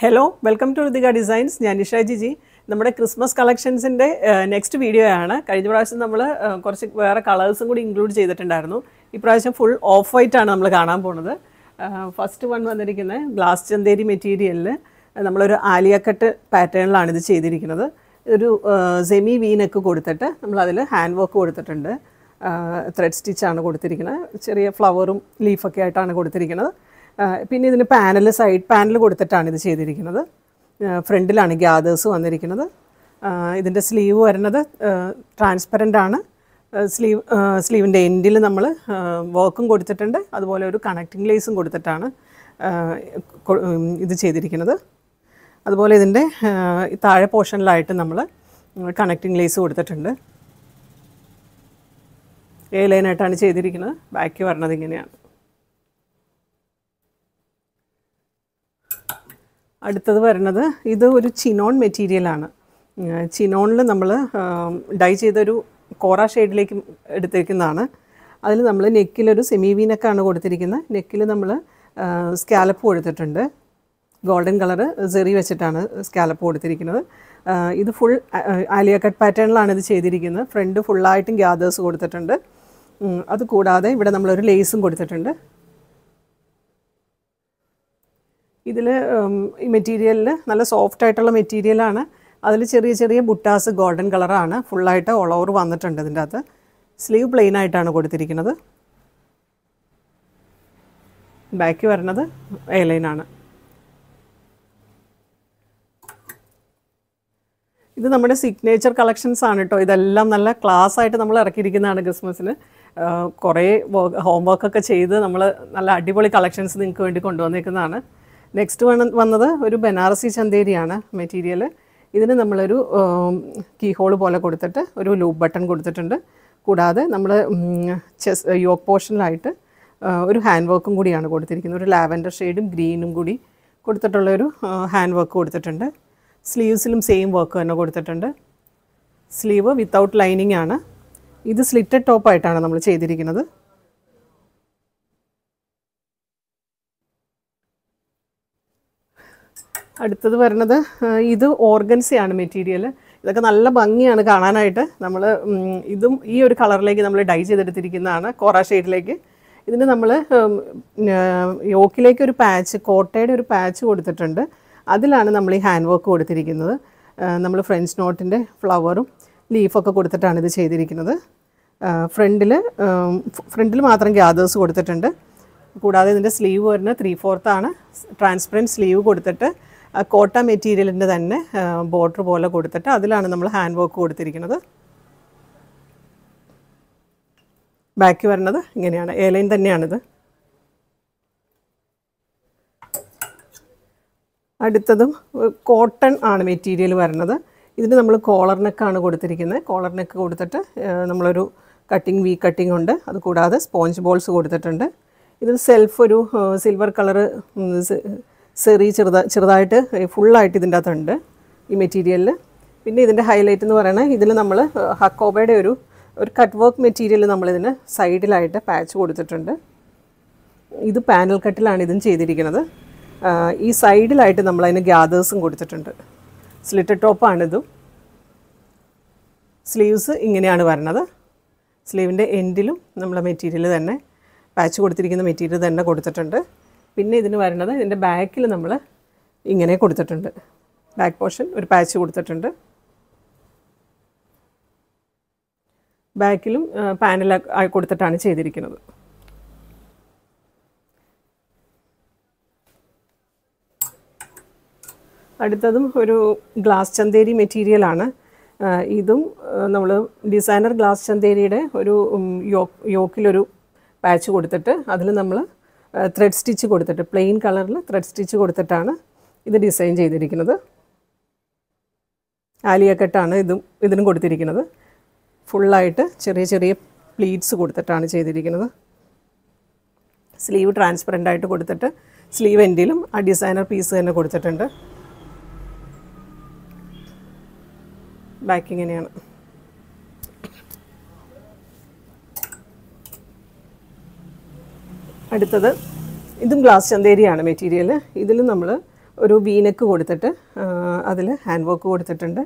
hello welcome to Ritika designs ഞാൻ നിഷ ജിജി നമ്മുടെ Christmas കളക്ഷൻസിൻ്റെ next video ആണ് കഴിഞ്ഞ പ്രാവശ്യം നമ്മൾ കുറച്ച് വേറെ കളേഴ്സും കൂടി ഇൻക്ലൂഡ് ചെയ്തിട്ടുണ്ടായിരുന്നു ഇപ്രാവശ്യം ഫുൾ ഓഫ് വൈറ്റ് ആണ് നമ്മൾ കാണാൻ പോണത് ഫസ്റ്റ് വൺ വന്നിരിക്കുന്ന ഗ്ലാസ് ചന്തേരി മെറ്റീരിയലിൽ നമ്മളൊരു ആലിയക്കട്ട് പാറ്റേണിലാണ് ഇത് ചെയ്തിരിക്കുന്നത് ഒരു സെമി വീനൊക്കെ കൊടുത്തിട്ട് നമ്മളതിൽ ഹാൻഡ് വർക്ക് കൊടുത്തിട്ടുണ്ട് ത്രെഡ് സ്റ്റിച്ചാണ് കൊടുത്തിരിക്കുന്നത് ചെറിയ ഫ്ലവറും ലീഫൊക്കെ ആയിട്ടാണ് കൊടുത്തിരിക്കുന്നത് പിന്നെ ഇതിന് പാനൽ സൈഡ് പാനൽ കൊടുത്തിട്ടാണ് ഇത് ചെയ്തിരിക്കുന്നത് ഫ്രണ്ടിലാണ് ഗ്യാദേഴ്സ് വന്നിരിക്കുന്നത് ഇതിൻ്റെ സ്ലീവ് വരുന്നത് ട്രാൻസ്പെറൻ്റ് ആണ് സ്ലീവ് സ്ലീവിൻ്റെ എൻഡിൽ നമ്മൾ വർക്കും കൊടുത്തിട്ടുണ്ട് അതുപോലെ ഒരു കണക്റ്റിംഗ് ലേസും കൊടുത്തിട്ടാണ് ഇത് ചെയ്തിരിക്കുന്നത് അതുപോലെ ഇതിൻ്റെ താഴെ പോർഷനിലായിട്ട് നമ്മൾ കണക്റ്റിംഗ് ലേസ് കൊടുത്തിട്ടുണ്ട് എ ലൈനായിട്ടാണ് ചെയ്തിരിക്കുന്നത് ബാക്കി വരണത് ഇങ്ങനെയാണ് അടുത്തത് വരുന്നത് ഇത് ഒരു ചിനോൺ മെറ്റീരിയലാണ് ചിനോണിൽ നമ്മൾ ഡൈ ചെയ്തൊരു കോറ ഷെയ്ഡിലേക്ക് എടുത്തിരിക്കുന്നതാണ് അതിൽ നമ്മൾ നെക്കിലൊരു സെമി കൊടുത്തിരിക്കുന്നത് നെക്കിൽ നമ്മൾ സ്കാലപ്പ് കൊടുത്തിട്ടുണ്ട് ഗോൾഡൻ കളർ സെറി വെച്ചിട്ടാണ് സ്കാലപ്പ് കൊടുത്തിരിക്കുന്നത് ഇത് ഫുൾ ആലിയ കട്ട് പാറ്റേണിലാണ് ഇത് ചെയ്തിരിക്കുന്നത് ഫ്രണ്ട് ഫുള്ളായിട്ടും ഗ്യാദേഴ്സ് കൊടുത്തിട്ടുണ്ട് അതുകൂടാതെ ഇവിടെ നമ്മളൊരു ലേസും കൊടുത്തിട്ടുണ്ട് ഇതിൽ ഈ മെറ്റീരിയലിൽ നല്ല സോഫ്റ്റ് ആയിട്ടുള്ള മെറ്റീരിയലാണ് അതിൽ ചെറിയ ചെറിയ ബുട്ടാസ് ഗോൾഡൻ കളറാണ് ഫുള്ളായിട്ട് ഓൾ ഓവർ വന്നിട്ടുണ്ട് ഇതിൻ്റെ അകത്ത് സ്ലീവ് പ്ലെയിൻ ആയിട്ടാണ് കൊടുത്തിരിക്കുന്നത് ബാക്ക് വരുന്നത് എ ലൈനാണ് ഇത് നമ്മുടെ സിഗ്നേച്ചർ കളക്ഷൻസ് ആണ് കേട്ടോ ഇതെല്ലാം നല്ല ക്ലാസ് ആയിട്ട് നമ്മൾ ഇറക്കിയിരിക്കുന്നതാണ് ക്രിസ്മസിന് കുറേ ഒക്കെ ചെയ്ത് നമ്മൾ നല്ല അടിപൊളി കളക്ഷൻസ് നിങ്ങൾക്ക് വേണ്ടി കൊണ്ടുവന്നേക്കുന്നതാണ് നെക്സ്റ്റ് വന്നത് ഒരു ബനാറസി ചന്തേരിയാണ് മെറ്റീരിയൽ ഇതിന് നമ്മളൊരു കീ ഹോൾ പോലെ കൊടുത്തിട്ട് ഒരു ലൂപ്പ് ബട്ടൺ കൊടുത്തിട്ടുണ്ട് കൂടാതെ നമ്മൾ ചെസ് യോക്ക് പോർഷനിലായിട്ട് ഒരു ഹാൻഡ് വർക്കും കൂടിയാണ് കൊടുത്തിരിക്കുന്നത് ഒരു ലാവൻഡർ ഷെയ്ഡും ഗ്രീനും കൂടി കൊടുത്തിട്ടുള്ള ഒരു ഹാൻഡ് വർക്ക് കൊടുത്തിട്ടുണ്ട് സ്ലീവ്സിലും സെയിം വർക്ക് തന്നെ കൊടുത്തിട്ടുണ്ട് സ്ലീവ് വിത്തൗട്ട് ലൈനിങ് ആണ് ഇത് സ്ലിറ്റഡ് ടോപ്പായിട്ടാണ് നമ്മൾ ചെയ്തിരിക്കുന്നത് അടുത്തത് വരുന്നത് ഇത് ഓർഗൻസയാണ് മെറ്റീരിയൽ ഇതൊക്കെ നല്ല ഭംഗിയാണ് കാണാനായിട്ട് നമ്മൾ ഇതും ഈ ഒരു കളറിലേക്ക് നമ്മൾ ഡൈ ചെയ്തെടുത്തിരിക്കുന്നതാണ് കോറ ഷെയ്ഡിലേക്ക് ഇതിന് നമ്മൾ യോക്കിലേക്ക് ഒരു പാച്ച് കോട്ടയുടെ ഒരു പാച്ച് കൊടുത്തിട്ടുണ്ട് അതിലാണ് നമ്മൾ ഈ ഹാൻഡ് വർക്ക് കൊടുത്തിരിക്കുന്നത് നമ്മൾ ഫ്രഞ്ച് നോട്ടിൻ്റെ ഫ്ലവറും ലീഫൊക്കെ കൊടുത്തിട്ടാണ് ഇത് ചെയ്തിരിക്കുന്നത് ഫ്രണ്ടിൽ ഫ്രണ്ടിൽ മാത്രം ഗ്യാദേഴ്സ് കൊടുത്തിട്ടുണ്ട് കൂടാതെ ഇതിൻ്റെ സ്ലീവ് വരുന്നത് ത്രീ ഫോർത്താണ് ട്രാൻസ്പെറൻറ്റ് സ്ലീവ് കൊടുത്തിട്ട് കോട്ട മെറ്റീരിയലിൻ്റെ തന്നെ ബോർഡർ പോലെ കൊടുത്തിട്ട് അതിലാണ് നമ്മൾ ഹാൻഡ് വർക്ക് കൊടുത്തിരിക്കുന്നത് ബാക്ക് വരുന്നത് ഇങ്ങനെയാണ് ഏലൈൻ തന്നെയാണിത് അടുത്തതും കോട്ടൺ ആണ് മെറ്റീരിയൽ വരുന്നത് ഇതിന് നമ്മൾ കോളർ നെക്കാണ് കൊടുത്തിരിക്കുന്നത് കോളർ നെക്ക് കൊടുത്തിട്ട് നമ്മളൊരു കട്ടിങ് വി കട്ടിങ് ഉണ്ട് അതുകൂടാതെ സ്പോഞ്ച് ബോൾസ് കൊടുത്തിട്ടുണ്ട് ഇതിന് സെൽഫ് ഒരു സിൽവർ കളർ സെറി ചെറുതാ ചെറുതായിട്ട് ഫുള്ളായിട്ട് ഇതിൻ്റെ അകത്തുണ്ട് ഈ മെറ്റീരിയലിൽ പിന്നെ ഇതിൻ്റെ ഹൈലൈറ്റ് എന്ന് പറയുന്നത് ഇതിൽ നമ്മൾ ഹക്കോബയുടെ ഒരു ഒരു കട്ട് വർക്ക് മെറ്റീരിയൽ നമ്മളിതിന് സൈഡിലായിട്ട് പാച്ച് കൊടുത്തിട്ടുണ്ട് ഇത് പാനൽ കട്ടിലാണ് ഇതും ചെയ്തിരിക്കുന്നത് ഈ സൈഡിലായിട്ട് നമ്മൾ അതിന് ഗ്യാദേഴ്സും കൊടുത്തിട്ടുണ്ട് സ്ലിറ്റഡ് ടോപ്പാണിതും സ്ലീവ്സ് ഇങ്ങനെയാണ് വരണത് സ്ലീവിൻ്റെ എൻഡിലും നമ്മളെ മെറ്റീരിയൽ തന്നെ പാച്ച് കൊടുത്തിരിക്കുന്ന മെറ്റീരിയൽ തന്നെ കൊടുത്തിട്ടുണ്ട് പിന്നെ ഇതിന് വരുന്നത് ഇതിൻ്റെ ബാക്കിൽ നമ്മൾ ഇങ്ങനെ കൊടുത്തിട്ടുണ്ട് ബാക്ക് പോർഷൻ ഒരു പാച്ച് കൊടുത്തിട്ടുണ്ട് ബാക്കിലും പാനൽ കൊടുത്തിട്ടാണ് ചെയ്തിരിക്കുന്നത് അടുത്തതും ഒരു ഗ്ലാസ് ചന്തേരി മെറ്റീരിയലാണ് ഇതും നമ്മൾ ഡിസൈനർ ഗ്ലാസ് ചന്തേരിയുടെ ഒരു യോക്കിലൊരു പാച്ച് കൊടുത്തിട്ട് അതിൽ നമ്മൾ ത്രെഡ് സ്റ്റിച്ച് കൊടുത്തിട്ട് പ്ലെയിൻ കളറിൽ ത്രെഡ് സ്റ്റിച്ച് കൊടുത്തിട്ടാണ് ഇത് ഡിസൈൻ ചെയ്തിരിക്കുന്നത് ആലിയക്കെട്ടാണ് ഇതും ഇതിനും കൊടുത്തിരിക്കുന്നത് ഫുള്ളായിട്ട് ചെറിയ ചെറിയ പ്ലീറ്റ്സ് കൊടുത്തിട്ടാണ് ചെയ്തിരിക്കുന്നത് സ്ലീവ് ട്രാൻസ്പെറൻ്റ് ആയിട്ട് കൊടുത്തിട്ട് സ്ലീവ് എൻഡിലും ആ ഡിസൈനർ പീസ് തന്നെ കൊടുത്തിട്ടുണ്ട് ബാക്കിങ്ങനെയാണ് അടുത്തത് ഇതും ഗ്ലാസ് ചന്തേരിയാണ് മെറ്റീരിയൽ ഇതിൽ നമ്മൾ ഒരു വീനക്ക് കൊടുത്തിട്ട് അതിൽ ഹാൻഡ് വർക്ക് കൊടുത്തിട്ടുണ്ട്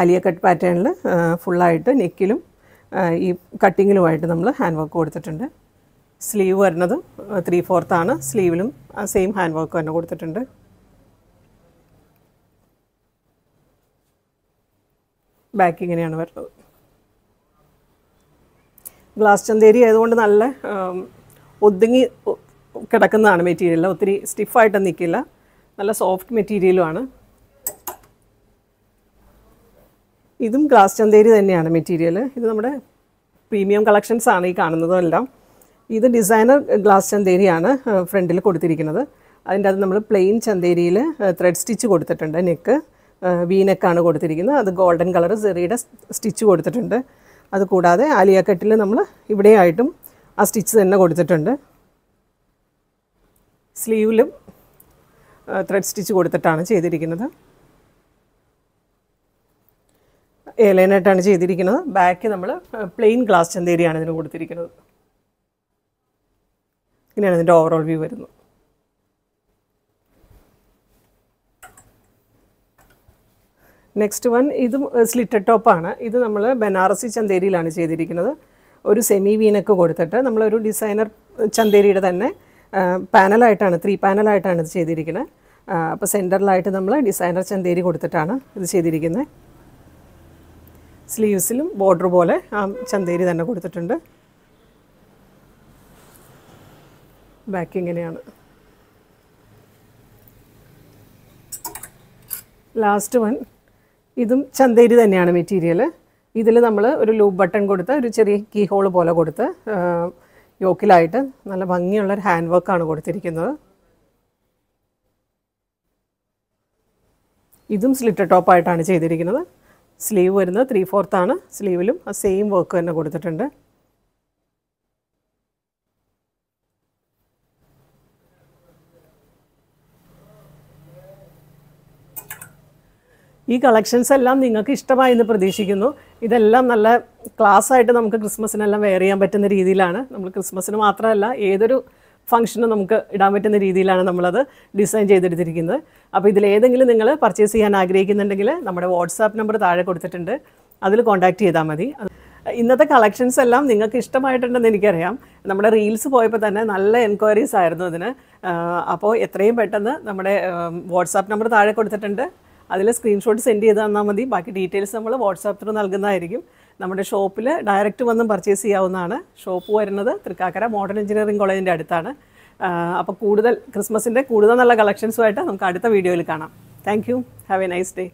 ആലിയ കട്ട് പാറ്റേണിൽ ഫുള്ളായിട്ട് നെക്കിലും ഈ കട്ടിങ്ങിലുമായിട്ട് നമ്മൾ ഹാൻഡ് വർക്ക് കൊടുത്തിട്ടുണ്ട് സ്ലീവ് വരുന്നത് ത്രീ ഫോർത്താണ് സ്ലീവിലും സെയിം ഹാൻഡ് വർക്ക് തന്നെ കൊടുത്തിട്ടുണ്ട് ബാക്ക് ഇങ്ങനെയാണ് വരുന്നത് ഗ്ലാസ് ചന്തേരി ആയതുകൊണ്ട് നല്ല ഒതുങ്ങി കിടക്കുന്നതാണ് മെറ്റീരിയൽ ഒത്തിരി സ്റ്റിഫായിട്ട് നിൽക്കില്ല നല്ല സോഫ്റ്റ് മെറ്റീരിയലുമാണ് ഇതും ഗ്ലാസ് ചന്തേരി തന്നെയാണ് മെറ്റീരിയൽ ഇത് നമ്മുടെ പ്രീമിയം കളക്ഷൻസ് ആണ് ഈ കാണുന്നതെല്ലാം ഇത് ഡിസൈനർ ഗ്ലാസ് ചന്തേരിയാണ് ഫ്രണ്ടിൽ കൊടുത്തിരിക്കുന്നത് അതിൻ്റെ അത് നമ്മൾ പ്ലെയിൻ ചന്തേരിയിൽ ത്രെഡ് സ്റ്റിച്ച് കൊടുത്തിട്ടുണ്ട് നെക്ക് വീനെക്കാണ് കൊടുത്തിരിക്കുന്നത് അത് ഗോൾഡൻ കളർ സെറിയുടെ സ്റ്റിച്ച് കൊടുത്തിട്ടുണ്ട് അതുകൂടാതെ ആലിയാക്കെട്ടിൽ നമ്മൾ ഇവിടെയായിട്ടും ആ സ്റ്റിച്ച് തന്നെ കൊടുത്തിട്ടുണ്ട് സ്ലീവിലും ത്രെഡ് സ്റ്റിച്ച് കൊടുത്തിട്ടാണ് ചെയ്തിരിക്കുന്നത് ഏലൈനായിട്ടാണ് ചെയ്തിരിക്കുന്നത് ബാക്ക് നമ്മൾ പ്ലെയിൻ ഗ്ലാസ് ചന്തേരിയാണ് ഇതിന് കൊടുത്തിരിക്കുന്നത് ഇങ്ങനെയാണ് ഇതിൻ്റെ ഓവറോൾ വ്യൂ വരുന്നത് നെക്സ്റ്റ് വൺ ഇതും സ്ലിറ്റഡ് ടോപ്പാണ് ഇത് നമ്മൾ ബനാറസി ചന്തേരിയിലാണ് ചെയ്തിരിക്കുന്നത് ഒരു സെമി വീനക്ക് കൊടുത്തിട്ട് നമ്മളൊരു ഡിസൈനർ ചന്തേരിയുടെ തന്നെ പാനലായിട്ടാണ് ത്രീ പാനലായിട്ടാണ് ഇത് ചെയ്തിരിക്കുന്നത് അപ്പോൾ സെൻറ്ററിലായിട്ട് നമ്മൾ ഡിസൈനർ ചന്തേരി കൊടുത്തിട്ടാണ് ഇത് ചെയ്തിരിക്കുന്നത് സ്ലീവ്സിലും ബോർഡർ പോലെ ആ ചന്തേരി തന്നെ കൊടുത്തിട്ടുണ്ട് ബാക്ക് ഇങ്ങനെയാണ് ലാസ്റ്റ് വൺ ഇതും ചന്തേരി തന്നെയാണ് മെറ്റീരിയൽ ഇതിൽ നമ്മൾ ഒരു ലൂപ്പ് ബട്ടൺ കൊടുത്ത് ഒരു ചെറിയ കീ ഹോൾ പോലെ കൊടുത്ത് യോക്കിലായിട്ട് നല്ല ഭംഗിയുള്ള ഒരു ഹാൻഡ് വർക്കാണ് കൊടുത്തിരിക്കുന്നത് ഇതും സ്ലിറ്റ് ടോപ്പായിട്ടാണ് ചെയ്തിരിക്കുന്നത് സ്ലീവ് വരുന്നത് ത്രീ ഫോർത്താണ് സ്ലീവിലും ആ സെയിം വർക്ക് തന്നെ കൊടുത്തിട്ടുണ്ട് ഈ കളക്ഷൻസ് എല്ലാം നിങ്ങൾക്ക് ഇഷ്ടമായി എന്ന് പ്രതീക്ഷിക്കുന്നു ഇതെല്ലാം നല്ല ക്ലാസ് ആയിട്ട് നമുക്ക് ക്രിസ്മസിനെല്ലാം വെയർ ചെയ്യാൻ പറ്റുന്ന രീതിയിലാണ് നമ്മൾ ക്രിസ്മസിന് മാത്രമല്ല ഏതൊരു ഫംഗ്ഷനും നമുക്ക് ഇടാൻ പറ്റുന്ന രീതിയിലാണ് നമ്മളത് ഡിസൈൻ ചെയ്തെടുത്തിരിക്കുന്നത് അപ്പോൾ ഇതിലേതെങ്കിലും നിങ്ങൾ പർച്ചേസ് ചെയ്യാൻ ആഗ്രഹിക്കുന്നുണ്ടെങ്കിൽ നമ്മുടെ വാട്സാപ്പ് നമ്പർ താഴെ കൊടുത്തിട്ടുണ്ട് അതിൽ കോൺടാക്റ്റ് ചെയ്താൽ മതി ഇന്നത്തെ കളക്ഷൻസ് എല്ലാം നിങ്ങൾക്ക് ഇഷ്ടമായിട്ടുണ്ടെന്ന് എനിക്കറിയാം നമ്മുടെ റീൽസ് പോയപ്പോൾ തന്നെ നല്ല എൻക്വയറീസ് ആയിരുന്നു അതിന് അപ്പോൾ എത്രയും പെട്ടെന്ന് നമ്മുടെ വാട്സാപ്പ് നമ്പർ താഴെ കൊടുത്തിട്ടുണ്ട് അതിൽ സ്ക്രീൻഷോട്ട് സെൻഡ് ചെയ്ത് തന്നാൽ മതി ബാക്കി ഡീറ്റെയിൽസ് നമ്മൾ വാട്സാപ്പ് ത്രൂ നൽകുന്നതായിരിക്കും നമ്മുടെ ഷോപ്പിൽ ഡയറക്റ്റ് വന്നും പർച്ചേസ് ചെയ്യാവുന്നതാണ് ഷോപ്പ് വരുന്നത് തൃക്കാക്കര മോഡേൺ എഞ്ചിനീയറിംഗ് കോളേജിൻ്റെ അടുത്താണ് അപ്പോൾ കൂടുതൽ ക്രിസ്മസിൻ്റെ കൂടുതൽ നല്ല കളക്ഷൻസുമായിട്ട് നമുക്ക് അടുത്ത വീഡിയോയിൽ കാണാം thank you have a nice day